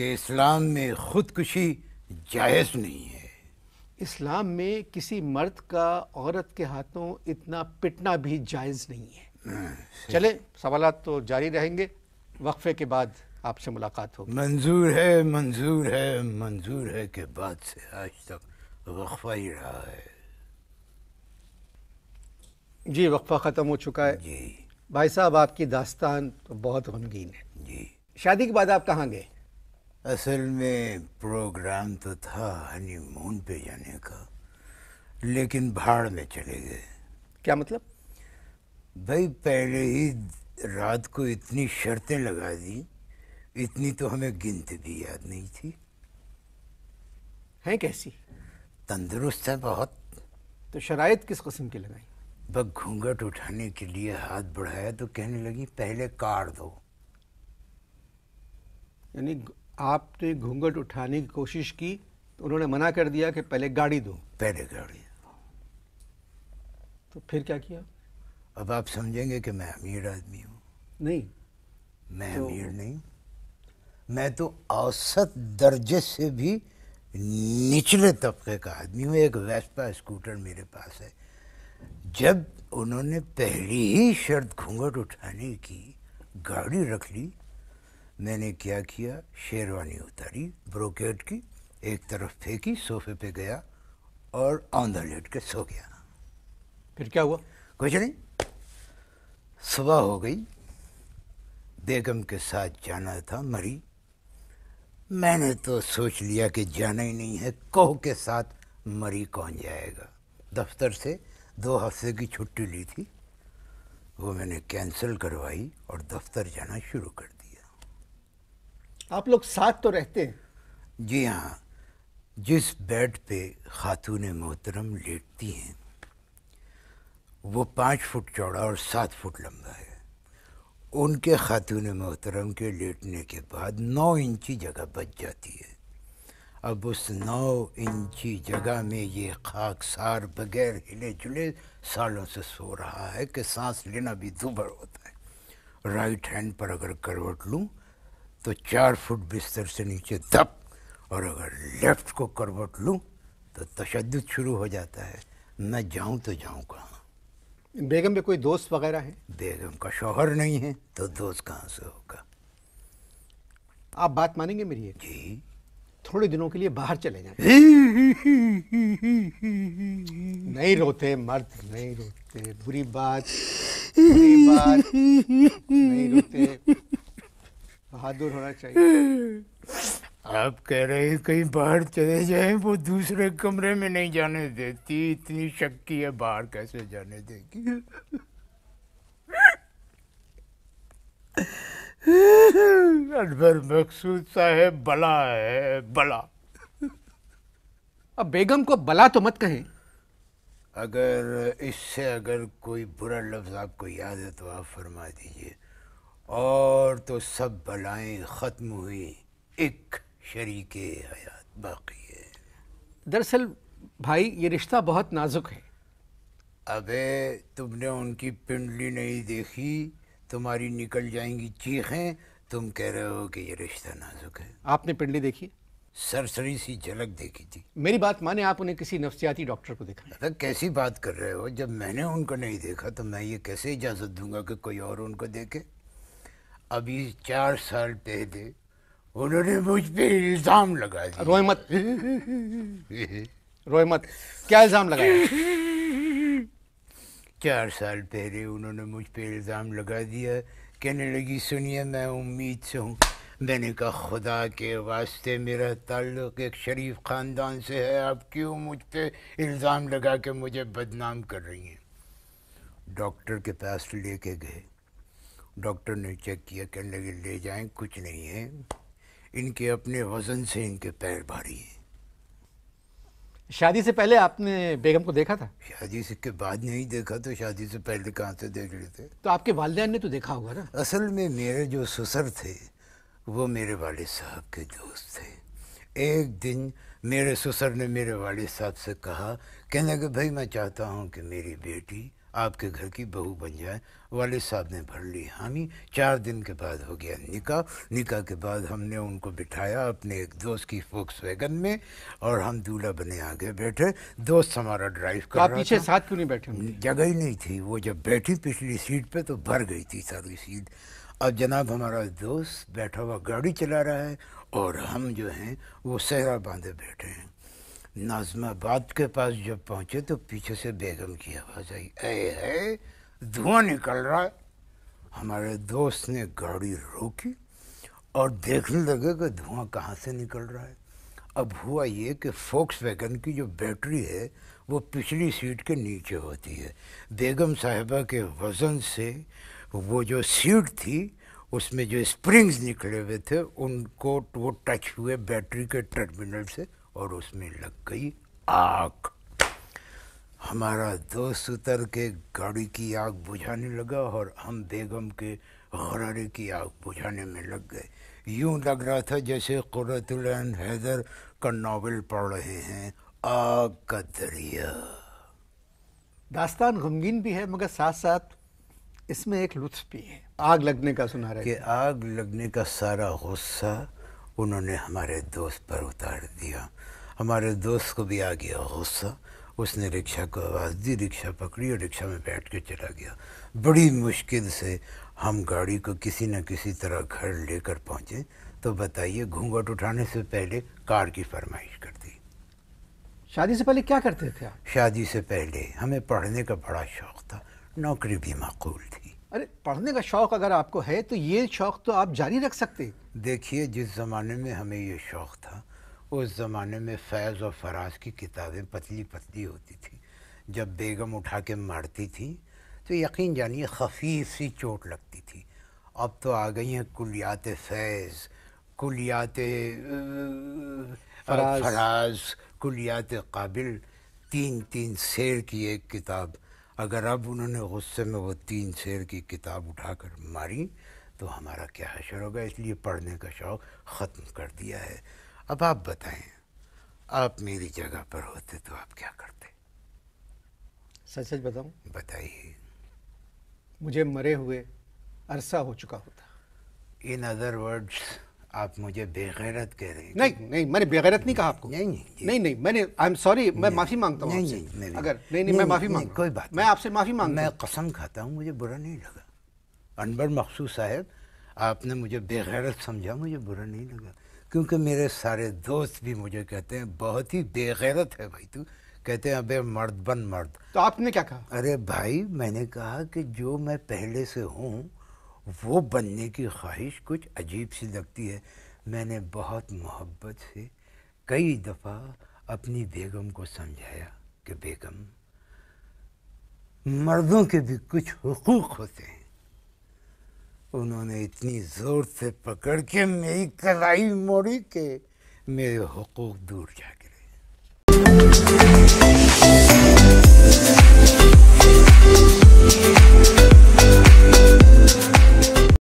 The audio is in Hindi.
कि इस्लाम में ख़ुदकुशी जायज़ नहीं है इस्लाम में किसी मर्द का औरत के हाथों इतना पिटना भी जायज़ नहीं है हाँ, चले सवाल तो जारी रहेंगे वक्फे के बाद आपसे मुलाकात हो मंजूर है मंजूर है मंजूर है के बाद से आज तक वक्फा ही रहा है जी वक्फा ख़त्म हो चुका है जी भाई साहब आपकी दास्तान तो बहुत गमगीन है जी शादी के बाद आप कहाँ गए असल में प्रोग्राम तो था हनीमून पे जाने का लेकिन भाड़ में चले गए क्या मतलब भाई पहले ही रात को इतनी शर्तें लगा दी इतनी तो हमें गिनती भी याद नहीं थी हैं कैसी तंदुरुस्त है बहुत तो शराय किस कस्म की लगाई बस घूंघट उठाने के लिए हाथ बढ़ाया तो कहने लगी पहले कार दो यानी आपने घूंघट उठाने की कोशिश की तो उन्होंने मना कर दिया कि पहले गाड़ी दो पहले गाड़ी तो फिर क्या किया अब आप समझेंगे कि मैं अमीर आदमी हूँ नहीं मैं तो, अमीर नहीं मैं तो औसत दर्जे से भी निचले तबके का आदमी हूँ एक वेस्पा स्कूटर मेरे पास है जब उन्होंने पहली ही शर्त घूंघट उठाने की गाड़ी रख ली मैंने क्या किया शेरवानी उतारी ब्रोकेट की एक तरफ फेंकी सोफे पे गया और ऑन द लेट के सो गया फिर क्या हुआ कुछ नहीं सुबह हो गई बेगम के साथ जाना था मरी मैंने तो सोच लिया कि जाना ही नहीं है कोह के साथ मरी कौन जाएगा दफ्तर से दो हफ्ते की छुट्टी ली थी वो मैंने कैंसिल करवाई और दफ्तर जाना शुरू कर दिया आप लोग साथ तो रहते हैं जी हाँ जिस बेड पे खातून मोहतरम लेटती हैं वो पाँच फुट चौड़ा और सात फुट लंबा है उनके खातून मोहतरम के लेटने के बाद नौ इंची जगह बच जाती है अब उस नौ इंची जगह में ये खाक सार बगैर हिले जुले सालों से सो रहा है कि सांस लेना भी दुभर होता है राइट हैंड पर अगर करवट लूँ तो चार फुट बिस्तर से नीचे दब और अगर लेफ्ट को करवट लूँ तो तशद शुरू हो जाता है मैं जाऊँ तो जाऊँ कहाँ बेगम पे कोई दोस्त वगैरह है बेगम का शोहर नहीं है तो दोस्त कहाँ से होगा आप बात मानेंगे मेरी है? जी थोड़े दिनों के लिए बाहर चले जाए नहीं रोते मर्द नहीं रोते बुरी बात बुरी बात नहीं रोते बहादुर होना चाहिए आप कह रहे हैं कहीं बाहर चले जाए वो दूसरे कमरे में नहीं जाने देती इतनी शक्ति है बाहर कैसे जाने देगी अकबर मकसूद साहेब बला है बला अब बेगम को बला तो मत कहें अगर इससे अगर कोई बुरा लफ्ज़ आपको याद है तो आप फरमा दीजिए और तो सब भलाएं ख़त्म हुई एक शरीक हयात बाकी है दरअसल भाई ये रिश्ता बहुत नाजुक है अबे तुमने उनकी पिंडली नहीं देखी तुम्हारी निकल जाएंगी चीखें तुम कह रहे हो कि ये रिश्ता नाजुक है आपने पिंडली देखी सरसरी सी झलक देखी थी मेरी बात माने आप उन्हें किसी नफ्सियाती डॉक्टर को देखा अगर कैसी बात कर रहे हो जब मैंने उनको नहीं देखा तो मैं ये कैसे इजाज़त दूंगा कि कोई और उनको देखे अभी चार साल पहले उन्होंने मुझ पर इल्ज़ाम लगा दिया रोए मत रोए मत क्या इल्ज़ाम लगाया चार साल पहले उन्होंने मुझ पर इल्ज़ाम लगा दिया कहने लगी सुनिए मैं उम्मीद से हूँ मैंने कहा खुदा के वास्ते मेरा ताल्लुक एक शरीफ ख़ानदान से है आप क्यों मुझ पर इल्ज़ाम लगा के मुझे बदनाम कर रही हैं डॉक्टर के पास लेके गए डॉक्टर ने चेक किया कहने लगे ले जाएं कुछ नहीं है इनके अपने वजन से इनके पैर भारी हैं शादी से पहले आपने बेगम को देखा था शादी से के बाद नहीं देखा तो शादी से पहले कहाँ से देख लेते तो आपके वालदे ने तो देखा होगा ना असल में मेरे जो ससुर थे वो मेरे वाले साहब के दोस्त थे एक दिन मेरे ससुर ने मेरे वाले साहब से कहा कहने लगे भाई मैं चाहता हूँ कि मेरी बेटी आपके घर की बहू बन जाए वाले साहब ने भर ली हामी चार दिन के बाद हो गया निका निका के बाद हमने उनको बिठाया अपने एक दोस्त की फोक्स वैगन में और हम दूल्हा बने आगे बैठे दोस्त हमारा ड्राइव कर तो आप पीछे साथ क्यों नहीं बैठे जगह ही नहीं थी वो जब बैठी पिछली सीट पे तो भर गई थी सारी सीट अब जनाब हमारा दोस्त बैठा हुआ गाड़ी चला रहा है और हम जो हैं वो सहरा बांधे बैठे हैं नाजमाबाद के पास जब पहुँचे तो पीछे से बेगम की आवाज़ आई ए है धुआं निकल रहा है हमारे दोस्त ने गाड़ी रोकी और देखने लगे कि धुआं कहाँ से निकल रहा है अब हुआ ये कि फोक्स वैगन की जो बैटरी है वो पिछली सीट के नीचे होती है बेगम साहिबा के वज़न से वो जो सीट थी उसमें जो स्प्रिंग्स निकले हुए थे उनको वो टच हुए बैटरी के टर्मिनल से और उसमें लग गई आग हमारा दोस्त उतर के गाड़ी की आग बुझाने लगा और हम बेगम के हरारे की आग बुझाने में लग गए यूं लग रहा था जैसे कुरतुलैन हैदर का नावल पढ़ रहे हैं आग का दरिया दास्तान गमगीन भी है मगर साथ साथ इसमें एक लुत्फ भी है आग लगने का सुना रहा है कि आग लगने का सारा गुस्सा उन्होंने हमारे दोस्त पर उतार दिया हमारे दोस्त को भी आ गया गुस्सा उसने रिक्शा को आवाज़ दी रिक्शा पकड़ी और रिक्शा में बैठ के चला गया बड़ी मुश्किल से हम गाड़ी को किसी न किसी तरह घर लेकर पहुँचे तो बताइए घूंघट उठाने से पहले कार की फरमाइश कर दी शादी से पहले क्या करते थे आप शादी से पहले हमें पढ़ने का बड़ा शौक़ था नौकरी भी माकूल थी अरे पढ़ने का शौक़ अगर आपको है तो ये शौक़ तो आप जारी रख सकते देखिए जिस ज़माने में हमें ये शौक़ था उस ज़माने में फैज़ और फराज की किताबें पतली पतली होती थी जब बेगम उठा के मारती थी तो यकीन जानिए खफीफ सी चोट लगती थी अब तो आ गई हैं कुलियात फैज़ कुलियात फराज, फराज कुलियात काबिल तीन तीन शेर की एक किताब अगर अब उन्होंने गुस्से में वो तीन शेर की किताब उठाकर मारी तो हमारा क्या हशर होगा इसलिए पढ़ने का शौक़ ख़त्म कर दिया है अब आप बताएं आप मेरी जगह पर होते तो आप क्या करते सच सच बताऊं बताइए मुझे मरे हुए अरसा हो चुका होता इन अदर वर्ड्स आप मुझे बेगैरत कह रहे हैं नहीं नहीं मैंने बेगैरत नहीं कहा आपको नहीं नहीं नहीं नहीं मैंने आई एम सॉरी मैं माफ़ी मांगता हूँ नहीं नहीं अगर नहीं नहीं मैं माफ़ी मांग कोई बात मैं आपसे माफ़ी मांग मैं कसम खाता हूँ मुझे बुरा नहीं लगा अनबर मखसूस साहब आपने मुझे बेगैरत समझा मुझे बुरा नहीं लगा क्योंकि मेरे सारे दोस्त भी मुझे कहते हैं बहुत ही बेगैरत है भाई तू कहते हैं अबे मर्द बन मर्द तो आपने क्या कहा अरे भाई मैंने कहा कि जो मैं पहले से हूँ वो बनने की ख्वाहिश कुछ अजीब सी लगती है मैंने बहुत मोहब्बत से कई दफ़ा अपनी बेगम को समझाया कि बेगम मर्दों के भी कुछ हकूक़ होते हैं उन्होंने इतनी ज़ोर से पकड़ के मेरी कलाई मोड़ी के मेरे हकूक़ दूर जा